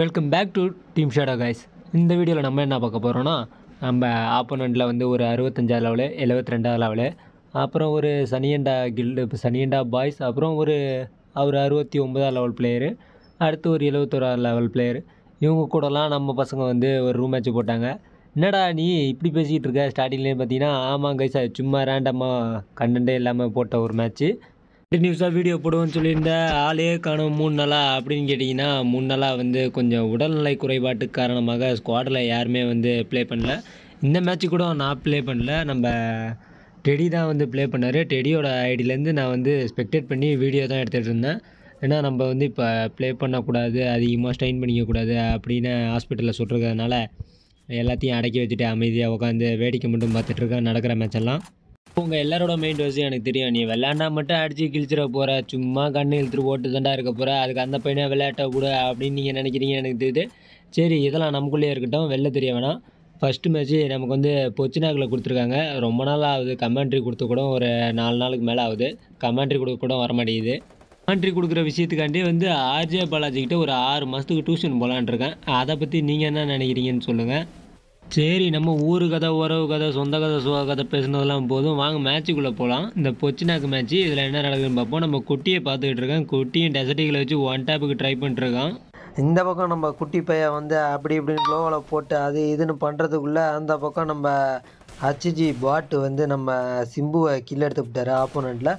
welcome back to team shadow guys இந்த வீடியோவில் நம்ம என்ன பார்க்க போகிறோன்னா நம்ம ஆப்போனண்டில் வந்து ஒரு அறுபத்தஞ்சாவது லெவலு எழுபத்தி ரெண்டாவது லெவலு அப்புறம் ஒரு சனியண்டா கில்டு சனியண்டா பாய்ஸ் அப்புறம் ஒரு ஒரு அறுபத்தி ஒம்பதாவது லெவல் பிளேயரு அடுத்து ஒரு எழுபத்தோராவது லெவல் பிளேயர் இவங்க கூடலாம் நம்ம பசங்க வந்து ஒரு ரூம் மேட்ச் போட்டாங்க என்னடா நீ இப்படி பேசிக்கிட்டு இருக்க ஸ்டார்டிங்லேயே பார்த்தீங்கன்னா ஆமாம் கைஸ் சும்மா ரேண்டமாக கண்டென்ட்டே இல்லாமல் போட்ட ஒரு மேட்ச்சு கண்டினியூஸாக வீடியோ போடுவோம்னு சொல்லியிருந்த ஆளே காணும் மூணு நாளாக அப்படின்னு கேட்டிங்கன்னா மூணு நாளாக வந்து கொஞ்சம் உடல்நிலை குறைபாட்டு காரணமாக ஸ்குவாடில் யாருமே வந்து ப்ளே பண்ணல இந்த மேட்ச்சு கூட நான் ப்ளே பண்ணல நம்ம டெடி தான் வந்து ப்ளே பண்ணார் டெடியோட ஐடியிலேருந்து நான் வந்து ஸ்பெக்டேட் பண்ணி வீடியோ தான் எடுத்துகிட்டு இருந்தேன் ஏன்னா நம்ம வந்து இப்போ ப்ளே பண்ணக்கூடாது அதிகமாக ஸ்ட்ரெயின் பண்ணிக்கக்கூடாது அப்படின்னு ஹாஸ்பிட்டலில் சொல்கிறதுனால எல்லாத்தையும் அடக்கி வச்சுட்டு அமைதியாக உட்காந்து வேடிக்கை மட்டும் பார்த்துட்ருக்கேன் நடக்கிற மேட்செல்லாம் உங்கள் எல்லாரோட மைண்ட் வசதியும் எனக்கு தெரியும் நீ விளையாண்டா மட்டும் அடித்து கிழிச்சிட போகிற சும்மா கண்ணு இழுத்துட்டு போட்டு தண்டா இருக்க போகிற அதுக்கு அந்த பையனை விளையாட்ட கூட அப்படின்னு நீங்கள் நினைக்கிறீங்க எனக்கு தெரியுது சரி இதெல்லாம் நமக்குள்ளேயே இருக்கட்டும் வெளில தெரிய வேணாம் ஃபஸ்ட்டு மேட்ச்சு நமக்கு வந்து பொச்சினாக்கில் கொடுத்துருக்காங்க ரொம்ப நாள் ஆகுது கமெண்ட்ரி கொடுத்து கூட ஒரு நாலு நாளுக்கு மேலே ஆகுது கமெண்ட்ரி கொடுக்க கூட வர மாட்டேங்குது கமெண்ட்ரி கொடுக்குற விஷயத்துக்காண்டி வந்து ஆர்ஜே பாலாஜிக்கிட்ட ஒரு ஆறு மாதத்துக்கு டியூஷன் போகலான்ட்ருக்கேன் அதை பற்றி நீங்கள் என்ன நினைக்கிறீங்கன்னு சொல்லுங்கள் சரி நம்ம ஊர் கதை உறவு கதை சொந்த கதை சுக கதை பேசுனதெல்லாம் போதும் வாங்க மேட்சுக்குள்ளே போகலாம் இந்த பொச்சினாக்கு மேட்ச்சு இதில் என்ன நடக்குதுன்னு பார்ப்போம் நம்ம குட்டியை பார்த்துக்கிட்டு இருக்கேன் குட்டியும் டெசர்டிகளை வச்சு ஒன் டேப்புக்கு ட்ரை பண்ணிட்டுருக்கான் இந்த பக்கம் நம்ம குட்டி பையன் வந்து அப்படி இப்படின்னு க்ளோவில் போட்டு அது இதுன்னு பண்ணுறதுக்குள்ளே அந்த பக்கம் நம்ம ஹச்ஜி பாட்டு வந்து நம்ம சிம்புவை கில் விட்டார் ஆப்போனண்ட்டில்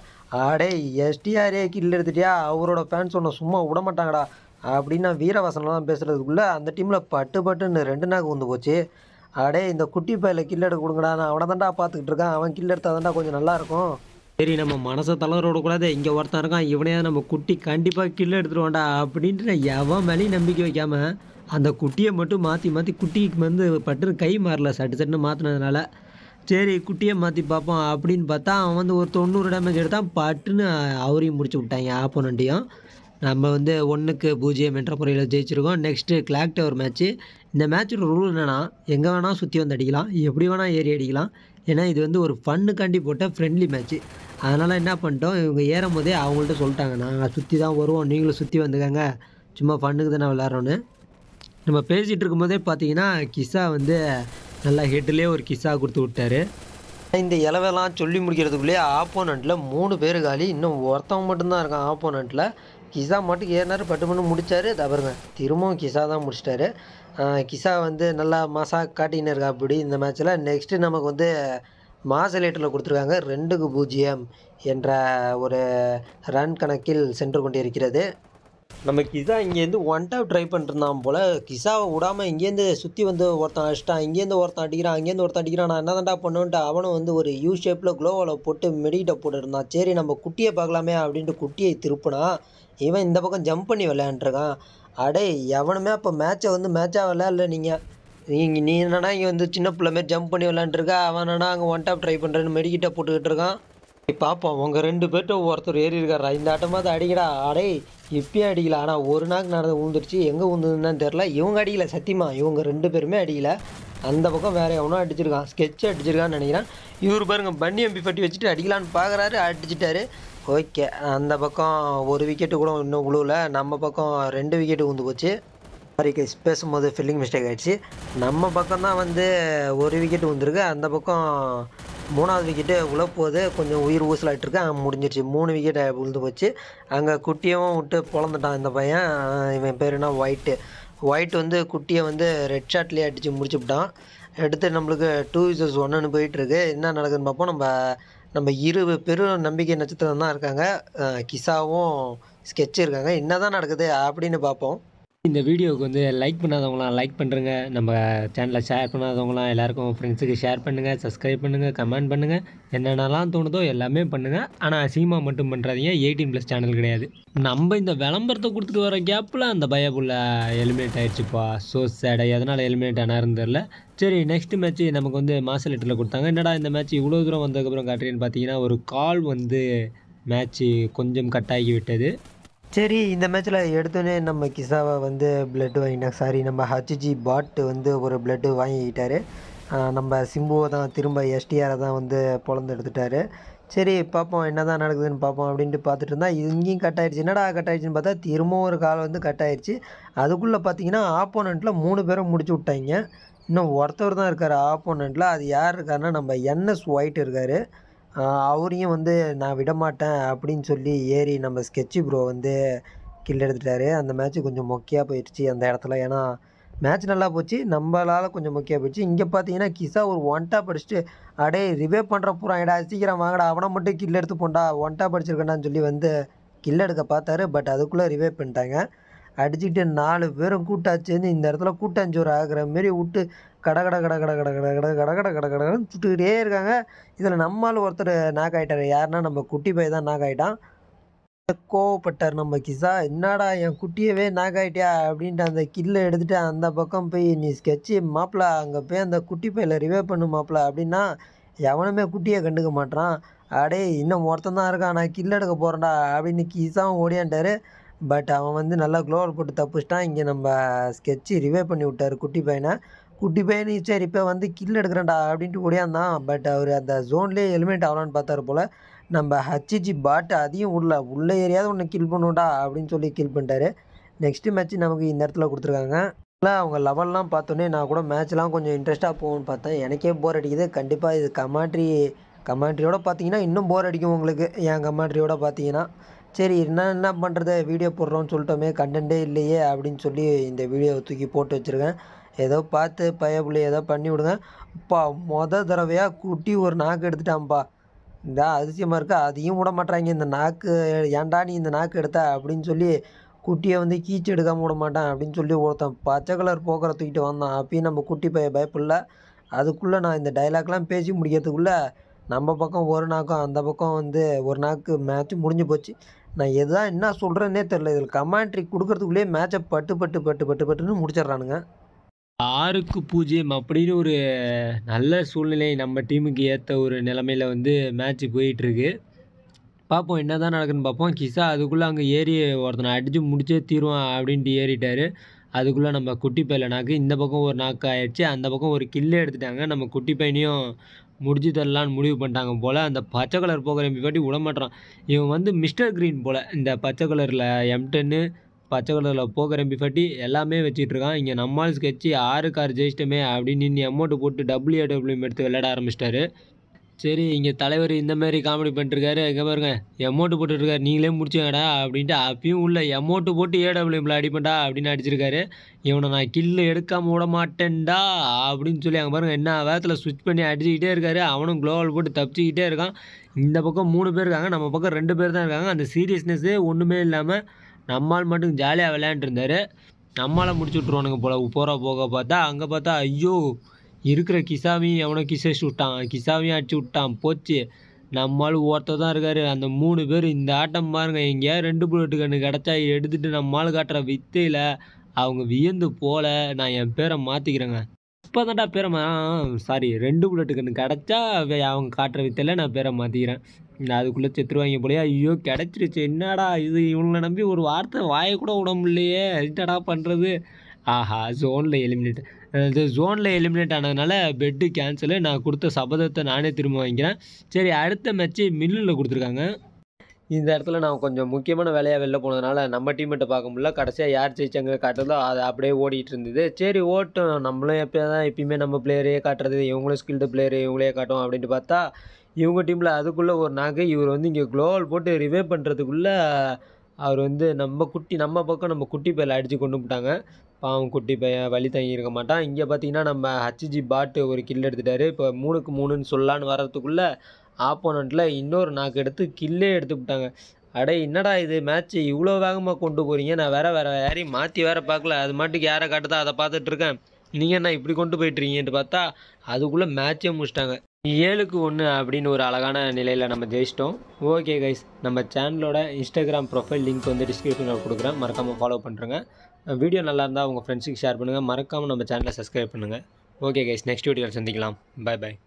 ஆடே எஸ்டிஆரே கில் எடுத்துட்டியா அவரோட ஃபேன்ஸ் ஒன்று சும்மா விட மாட்டாங்கடா அப்படின்னு வீரவாசனெலாம் பேசுகிறதுக்குள்ளே அந்த டீமில் பட்டு பட்டுன்னு ரெண்டு நாக்கு வந்து போச்சு அடே இந்த குட்டி பையில கில்லெடு கொடுங்கடா நான் அவனை தாண்டா பார்த்துக்கிட்டு இருக்கான் அவன் கில்லெடுத்தா தாண்டா கொஞ்சம் நல்லா இருக்கும் சரி நம்ம மனசை கூடாது இங்கே ஒருத்தன் இருக்கான் இவனையா நம்ம குட்டி கண்டிப்பாக கில்லு எடுத்துருவான்டா அப்படின்ட்டு எவன் மேலேயும் நம்பிக்கை வைக்காம அந்த குட்டியை மட்டும் மாற்றி மாற்றி குட்டிக்கு வந்து பட்டு கை மாறல சட்டு சட்டுன்னு மாற்றினதுனால சரி குட்டியை மாற்றி பார்ப்போம் அப்படின்னு பார்த்தா அவன் வந்து ஒரு தொண்ணூறு டேமேஜ் எடுத்தான் பட்டுன்னு அவரையும் முடிச்சு விட்டாங்க ஆப்போனண்ட்டையும் நம்ம வந்து ஒன்றுக்கு பூஜ்ஜியம் என்ற முறையில் ஜெயிச்சிருக்கோம் நெக்ஸ்ட்டு கிளாக் டவர் மேட்ச்சு இந்த மேட்சோட ரூல் என்னென்னா எங்கே வேணால் சுற்றி வந்து அடிக்கலாம் எப்படி வேணால் ஏறி அடிக்கலாம் ஏன்னா இது வந்து ஒரு ஃபன்னுக்காண்டி போட்ட ஃப்ரெண்ட்லி மேட்ச்சு அதனால் என்ன பண்ணிட்டோம் இவங்க ஏறும் போதே அவங்கள்ட்ட சொல்லிட்டாங்க நாங்கள் சுற்றி தான் வருவோம் நீங்களும் சுற்றி வந்துக்கங்க சும்மா ஃபன்னுக்கு தானே விளாட்றோன்னு நம்ம பேசிகிட்டு இருக்கும்போதே பார்த்தீங்கன்னா கிஸ்ஸா வந்து நல்லா ஹெட்லேயே ஒரு கிஸ்ஸா கொடுத்து விட்டாரு இந்த இலவெல்லாம் சொல்லி முடிக்கிறதுக்குள்ளேயே ஆப்போனண்ட்டில் மூணு பேர் காலி இன்னும் ஒருத்தவங்க மட்டும்தான் இருக்கான் ஆப்போனண்ட்டில் கிஸா மட்டும் ஏறினார் பட்டு பண்ணு முடித்தார் தவறுங்க திரும்பவும் கிஸா தான் முடிச்சிட்டாரு கிசா வந்து நல்லா மாசாக காட்டின்னு இருக்கா அப்படி இந்த மேட்ச்சில் நெக்ஸ்ட்டு நமக்கு வந்து மாசலேட்டரில் கொடுத்துருக்காங்க ரெண்டுக்கு பூஜ்ஜியம் என்ற ஒரு ரன் கணக்கில் சென்று கொண்டு இருக்கிறது நம்ம கிசா இங்கேருந்து ஒன் டாப் ட்ரை பண்ணிருந்தான் போல் கிசாவை விடாமல் இங்கேருந்து சுற்றி வந்து ஒருத்தன் அடிச்சிட்டான் இங்கேருந்து ஒருத்தன் அடிக்கிறான் அங்கேருந்து ஒருத்தன் அடிக்கிறான் நான் என்ன தான்டா பண்ணுன்ட்டு அவனும் வந்து ஒரு யூ ஷேப்பில் க்ளோவில் போட்டு மெடிக்கிட்ட போட்டுருந்தான் சரி நம்ம குட்டியை பார்க்கலாமே அப்படின்ட்டு குட்டியை திருப்பினான் இவன் இந்த பக்கம் ஜம்ப் பண்ணி விளையாண்டுருக்கான் அடே எவனுமே அப்போ மேட்சை வந்து மேட்சாக விளையாடல நீங்கள் நீங்கள் நீ என்னடா இங்கே வந்து சின்ன பிள்ளை மாரி ஜம்ப் பண்ணி விளாண்டுருக்க அவன் என்னடா அங்கே ஒன் டாப் ட்ரை பண்ணுறேன்னு மெடிக்கிட்ட போட்டுக்கிட்டு இருக்கான் பார்ப்போம் உங்கள் ரெண்டு பேர்ட்ட ஒருத்தர் ஏறி இருக்காரா இந்த அதை அடிக்கடா அடே இப்பயும் அடிக்கல ஆனால் ஒரு நாள் நடந்து விழுந்துருச்சு எங்கே விழுந்துருந்தான்னு தெரில இவங்க அடிக்கல சத்தியமா இவங்க ரெண்டு பேருமே அடிக்கல அந்த பக்கம் வேறு எவனோ அடிச்சிருக்கான் ஸ்கெட்ச் அடிச்சிருக்கான்னு நினைக்கிறேன் இவர் பாருங்க பண்ணி எம்பி பட்டி வச்சுட்டு அடிக்கலான்னு பார்க்குறாரு அடிச்சிட்டாரு ஓகே அந்த பக்கம் ஒரு விக்கெட்டு கூட இன்னும் விழுவில் நம்ம பக்கம் ரெண்டு விக்கெட்டு வந்து போச்சு சாரி கைஸ் பேசும்போது ஃபில்லிங் மிஸ்டேக் ஆகிடுச்சு நம்ம பக்கம் தான் வந்து ஒரு விக்கெட்டு வந்துருக்கு அந்த பக்கம் மூணாவது விக்கெட்டு உழப்போது கொஞ்சம் உயிர் ஊசலாகிட்டுருக்கு அங்கே முடிஞ்சிருச்சு மூணு விக்கெட் விழுந்து போச்சு அங்கே குட்டியும் விட்டு பிறந்துட்டான் இந்த பையன் இவன் பேர் என்ன ஒயிட்டு ஒயிட் வந்து குட்டியை வந்து ரெட் ஷாட்லேயே அடித்து முடிச்சுவிட்டான் எடுத்து நம்மளுக்கு டூ விசஸ் ஒன்றுன்னு போயிட்டுருக்கு என்ன நடக்குதுன்னு பார்ப்போம் நம்ம நம்ம இரு பெரும் நம்பிக்கை நட்சத்திரம் தான் இருக்காங்க கிசாவும் ஸ்கெட்ச் இருக்காங்க என்ன தான் நடக்குது அப்படின்னு பார்ப்போம் இந்த வீடியோவுக்கு வந்து லைக் பண்ணாதவங்களாம் லைக் பண்ணுறங்க நம்ம சேனலை ஷேர் பண்ணாதவங்களாம் எல்லாேருக்கும் ஃப்ரெண்ட்ஸுக்கு ஷேர் பண்ணுங்கள் சப்ஸ்கிரைப் பண்ணுங்கள் கமெண்ட் பண்ணுங்கள் என்னென்னலாம் தோணுதோ எல்லாமே பண்ணுங்கள் ஆனால் சினிமா மட்டும் பண்ணுறாதீங்க எயிட்டீன் ப்ளஸ் சேனல் கிடையாது நம்ம இந்த விளம்பரத்தை கொடுத்துட்டு வர கேப்பில் அந்த பயபுள்ள எலிமினேட் ஆகிடுச்சுப்பா ஸோ சேடை எதனால் எலிமினேட் ஆனாருன்னு தெரில சரி நெக்ஸ்ட் மேட்ச்சு நமக்கு வந்து மாச எட்டில் கொடுத்தாங்க என்னடா இந்த மேட்ச் இவ்வளோ தூரம் வந்ததுக்கப்புறம் காட்டுறேன்னு பார்த்தீங்கன்னா ஒரு கால் வந்து மேட்ச்சு கொஞ்சம் ஆகி விட்டது சரி இந்த மேட்ச்சில் எடுத்தோடனே நம்ம கிசாவை வந்து பிளட்டு வாங்கிட்டாங்க சாரி நம்ம ஹச்ஜி பாட்டு வந்து ஒரு பிளட்டு வாங்கிக்கிட்டாரு நம்ம சிம்புவை தான் திரும்ப எஸ்டிஆரை தான் வந்து பிறந்து எடுத்துட்டாரு சரி பார்ப்போம் என்ன தான் நடக்குதுன்னு பார்ப்போம் அப்படின்ட்டு பார்த்துட்டு இருந்தால் இங்கேயும் கட் ஆயிடுச்சு என்னடா கட் ஆயிடுச்சுன்னு பார்த்தா திரும்பவும் ஒரு கால் வந்து கட் ஆயிடுச்சு அதுக்குள்ளே பார்த்தீங்கன்னா ஆப்போனண்ட்டில் மூணு பேரும் முடிச்சு விட்டாங்க இன்னும் ஒருத்தவர் தான் இருக்கார் ஆப்போனண்ட்டில் அது யார் இருக்காருன்னா நம்ம என்எஸ் ஒயிட் இருக்கார் அவரையும் வந்து நான் விடமாட்டேன் அப்படின்னு சொல்லி ஏறி நம்ம ஸ்கெட்சி ப்ரோ வந்து கில் எடுத்துட்டாரு அந்த மேட்ச் கொஞ்சம் மொக்கையாக போயிடுச்சு அந்த இடத்துல ஏன்னா மேட்ச் நல்லா போச்சு நம்மளால் கொஞ்சம் மொக்கையாக போயிடுச்சு இங்கே பார்த்தீங்கன்னா கிசா ஒரு ஒன் டாப் அடிச்சுட்டு அடே ரிவே பண்ணுற போகிறாங்கடா சீக்கிரம் வாங்கடா அவனை மட்டும் கில் எடுத்து போண்டா ஒன் டாப் அடிச்சிருக்கேன்டான்னு சொல்லி வந்து கில் எடுக்க பார்த்தாரு பட் அதுக்குள்ளே ரிவே பண்ணிட்டாங்க அடிச்சுக்கிட்டு நாலு பேரும் கூட்டாச்சு இந்த இடத்துல கூட்டாஞ்சோறு ஆகிற மாரி விட்டு கட கட கட கட கட கட கட கட கட கட கடன்னு சுட்டுக்கிட்டே இருக்காங்க இதில் நம்மால் ஒருத்தர் நாக் ஆகிட்டார் யாருன்னா நம்ம குட்டி பை தான் நாக் ஆகிட்டான் கோவப்பட்டார் நம்ம கிசா என்னடா என் குட்டியவே ஆகிட்டியா அப்படின்ட்டு அந்த கில்லை எடுத்துகிட்டு அந்த பக்கம் போய் நீ ஸ்கெட்சி மாப்பிளா அங்கே போய் அந்த குட்டி பையில் ரிவே பண்ணு மாப்பிளா அப்படின்னா எவனுமே குட்டியை கண்டுக்க மாட்டான் அடே இன்னும் ஒருத்தன் தான் இருக்கான் நான் கில் எடுக்க போகிறேன்டா அப்படின்னு கிசாவும் ஓடியாண்டாரு பட் அவன் வந்து நல்லா க்ளோவர் போட்டு தப்பிச்சிட்டான் இங்கே நம்ம ஸ்கெட்சி ரிவே பண்ணி விட்டார் குட்டி பையனை குட்டி பையன் சரி இப்போ வந்து கில் எடுக்கிறேன்டா அப்படின்ட்டு ஓடியாந்தான் பட் அவர் அந்த ஜோன்லேயே எலிமினேட் ஆகலான்னு பார்த்தாரு போல் நம்ம ஹச்சிஜி பாட்டு அதையும் உள்ள உள்ளே ஏரியாவது ஒன்று கில் பண்ணுவோம்டா அப்படின்னு சொல்லி கில் பண்ணிட்டாரு நெக்ஸ்ட்டு மேட்ச் நமக்கு இந்த இடத்துல கொடுத்துருக்காங்க இல்லை அவங்க லெவல்லாம் பார்த்தோன்னே நான் கூட மேட்ச்லாம் கொஞ்சம் இன்ட்ரெஸ்ட்டாக போகும்னு பார்த்தேன் எனக்கே போர் அடிக்குது கண்டிப்பாக இது கமாண்ட்ரி கமாண்ட்ரியோட பார்த்தீங்கன்னா இன்னும் போர் அடிக்கும் உங்களுக்கு என் கமாண்ட்ரியோட பார்த்தீங்கன்னா சரி என்ன என்ன பண்ணுறது வீடியோ போடுறோன்னு சொல்லிட்டோமே கண்டென்ட்டே இல்லையே அப்படின்னு சொல்லி இந்த வீடியோவை தூக்கி போட்டு வச்சுருக்கேன் ஏதோ பார்த்து பயப்புள்ளி ஏதோ பண்ணி விடுங்க அப்பா மொத தடவையாக குட்டி ஒரு நாக்கு எடுத்துட்டான்ப்பா இந்த அதிசயமாக இருக்கா அதையும் விட மாட்டாங்க இந்த நாக்கு ஏன்டா நீ இந்த நாக்கு எடுத்த அப்படின்னு சொல்லி குட்டியை வந்து கீச்சு எடுக்காமல் விட மாட்டேன் அப்படின்னு சொல்லி ஒருத்தன் பச்சை கலர் போக்குற தூக்கிட்டு வந்தான் அப்பயும் நம்ம குட்டி பைய பயப்பில்ல அதுக்குள்ளே நான் இந்த டைலாக்லாம் பேசி முடிக்கிறதுக்குள்ளே நம்ம பக்கம் ஒரு நாக்கும் அந்த பக்கம் வந்து ஒரு நாக்கு மேட்ச் முடிஞ்சு போச்சு நான் எதுதான் என்ன சொல்கிறேன்னே தெரில இதில் கமாண்ட்ரி கொடுக்குறதுக்குள்ளேயே மேட்சை பட்டு பட்டு பட்டு பட்டு பட்டுன்னு முடிச்சிடுறானுங்க ஆறுக்கு பூஜ்ஜியம் அப்படின்னு ஒரு நல்ல சூழ்நிலை நம்ம டீமுக்கு ஏற்ற ஒரு நிலமையில் வந்து மேட்ச்சு போயிட்டுருக்கு பார்ப்போம் என்ன தான் நடக்குதுன்னு பார்ப்போம் கிசா அதுக்குள்ளே அங்கே ஏறி ஒருத்தனை அடித்து முடிச்சே தீருவான் அப்படின்ட்டு ஏறிட்டார் அதுக்குள்ளே நம்ம குட்டி பையில நாக்கு இந்த பக்கம் ஒரு நாக்கு ஆயிடுச்சு அந்த பக்கம் ஒரு கில்லு எடுத்துட்டாங்க நம்ம குட்டி பையனையும் முடிச்சு தரலான்னு முடிவு பண்ணிட்டாங்க போல் அந்த பச்சை கலர் போகிற பாட்டி விட மாட்டேறான் இவன் வந்து மிஸ்டர் க்ரீன் போல் இந்த பச்சை கலரில் எம்டென்னு பச்சை கலரில் போக்குரம்பி ஃபட்டி எல்லாமே வச்சுட்ருக்கான் இங்கே நம்மால் ஸ்கெட்சி ஆறு கார் ஜெயிச்சிட்டமே அப்படின்னு நின்று அமௌண்ட்டு போட்டு டபிள்யூ டபிள்யூஎம் எடுத்து விளையாட ஆரம்பிச்சிட்டாரு சரி இங்கே தலைவர் இந்த மாதிரி காமெடி பண்ணிட்டுருக்காரு எங்கே பாருங்க எமௌண்ட்டு போட்டுருக்காரு நீங்களே முடிச்சுங்கடா அப்படின்ட்டு அப்பயும் உள்ள எமௌண்ட்டு போட்டு ஏடபிள்யூஎம்ல அடிப்பண்டா அப்படின்னு அடிச்சிருக்காரு இவனை நான் கில்லு எடுக்காமல் விட மாட்டேன்டா அப்படின்னு சொல்லி அங்கே பாருங்க என்ன வேகத்தில் சுவிச் பண்ணி அடிச்சுக்கிட்டே இருக்காரு அவனும் க்ளோவல் போட்டு தப்பிச்சிக்கிட்டே இருக்கான் இந்த பக்கம் மூணு பேர் இருக்காங்க நம்ம பக்கம் ரெண்டு பேர் தான் இருக்காங்க அந்த சீரியஸ்னஸ்ஸே ஒன்றுமே இல்லாமல் நம்மால் மட்டும் ஜாலியாக விளையாண்டுருந்தாரு நம்மளால் முடிச்சு விட்ருவானுங்க போல் போகிற போக பார்த்தா அங்கே பார்த்தா ஐயோ இருக்கிற கிசாமி எவனோ கிசேஷ் விட்டான் கிசாமியும் அடிச்சு விட்டான் போச்சு நம்மளும் ஒருத்தர் தான் இருக்கார் அந்த மூணு பேர் இந்த ஆட்டம் பாருங்கள் எங்கேயா ரெண்டு புள்ளட்டு கண்ணு கிடச்சா எடுத்துகிட்டு நம்மளால் காட்டுற வித்தையில் அவங்க வியந்து போல நான் என் பேரை மாற்றிக்கிறேங்க இப்போ தான்டா பேரை சாரி ரெண்டு புள்ளட்டு கண்ணு கிடச்சா அவங்க காட்டுற வித்தையில் நான் பேரை மாற்றிக்கிறேன் நான் அதுக்குள்ளே செத்துருவாங்க போலயே ஐயோ கிடச்சிருச்சு என்னடா இது இவங்களை நம்பி ஒரு வார்த்தை வாயை கூட விட முடியலையே என்னடா பண்ணுறது ஆஹா ஜோனில் எலிமினேட் அது ஜோனில் எலிமினேட் ஆனதுனால பெட்டு கேன்சலு நான் கொடுத்த சபதத்தை நானே திரும்ப வாங்கிக்கிறேன் சரி அடுத்த மேட்ச்சு மில்லில் கொடுத்துருக்காங்க இந்த இடத்துல நான் கொஞ்சம் முக்கியமான வேலையாக வெளில போனதுனால நம்ம டீம்மெட்டை பார்க்க முடியல கடைசியாக யார் ஜெயிச்சாங்க காட்டுறதோ அதை அப்படியே ஓடிட்டு இருந்தது சரி ஓட்டும் நம்மளும் எப்போ தான் எப்பயுமே நம்ம பிளேயரையே காட்டுறது இவங்களும் ஸ்கில்டு பிளேயர் இவங்களே காட்டும் அப்படின்ட்டு பார்த்தா இவங்க டீமில் அதுக்குள்ளே ஒரு நாக்கு இவர் வந்து இங்கே குளோவல் போட்டு ரிவே பண்ணுறதுக்குள்ளே அவர் வந்து நம்ம குட்டி நம்ம பக்கம் நம்ம குட்டி பையில் அடித்து கொண்டு போட்டாங்க பாவம் குட்டி பையன் வழி தங்கியிருக்க மாட்டான் இங்கே பார்த்தீங்கன்னா நம்ம ஹச்ஜி பாட்டு ஒரு கில் எடுத்துட்டாரு இப்போ மூணுக்கு மூணுன்னு சொல்லான்னு வர்றதுக்குள்ளே ஆப்போனண்ட்டில் இன்னொரு நாக்கு எடுத்து கில்லே எடுத்து விட்டாங்க அடே என்னடா இது மேட்ச்சு இவ்வளோ வேகமாக கொண்டு போகிறீங்க நான் வேறு வேறு யாரையும் மாற்றி வேறு பார்க்கல அது மாட்டுக்கு யாரை காட்டுதோ அதை பார்த்துட்ருக்கேன் நீங்கள் என்ன இப்படி கொண்டு போயிட்டுருக்கீங்கன்ட்டு பார்த்தா அதுக்குள்ளே மேட்ச்சே முடிச்சிட்டாங்க ஏழுக்கு ஒன்று அப்படின்னு ஒரு அழகான நிலையில் நம்ம ஜெயிச்சிட்டோம் ஓகே கைஸ் நம்ம சேனலோட இன்ஸ்டாகிராம் ப்ரொஃபைல் லிங்க் வந்து டிஸ்கிரிப்ஷனில் கொடுக்குறேன் மறக்காமல் ஃபாலோ பண்ணுறேங்க வீடியோ நல்லா இருந்தால் உங்கள் ஃப்ரெண்ட்ஸுக்கு ஷேர் பண்ணுங்கள் மறக்காமல் நம்ம சேனலை சப்ஸ்கிரைப் பண்ணுங்கள் ஓகே கைஸ் நெக்ஸ்ட் வீடியோவில் சந்திக்கலாம் பாய் பாய்